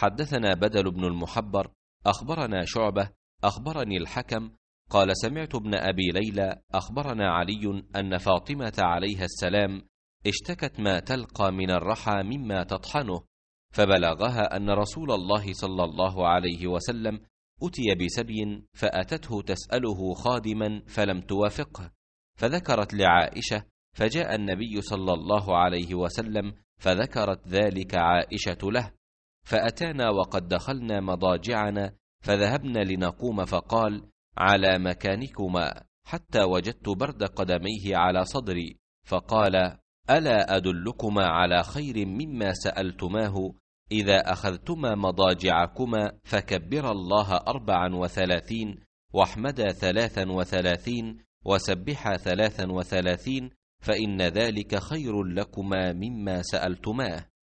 حدثنا بدل بن المحبر اخبرنا شعبه اخبرني الحكم قال سمعت ابن ابي ليلى اخبرنا علي ان فاطمه عليها السلام اشتكت ما تلقى من الرحى مما تطحنه فبلغها ان رسول الله صلى الله عليه وسلم اتي بسبي فاتته تساله خادما فلم توافقه فذكرت لعائشه فجاء النبي صلى الله عليه وسلم فذكرت ذلك عائشه له فاتانا وقد دخلنا مضاجعنا فذهبنا لنقوم فقال على مكانكما حتى وجدت برد قدميه على صدري فقال الا ادلكما على خير مما سالتماه اذا اخذتما مضاجعكما فكبر الله اربعا وثلاثين واحمدا ثلاثا وثلاثين وسبحا ثلاثا وثلاثين فان ذلك خير لكما مما سالتماه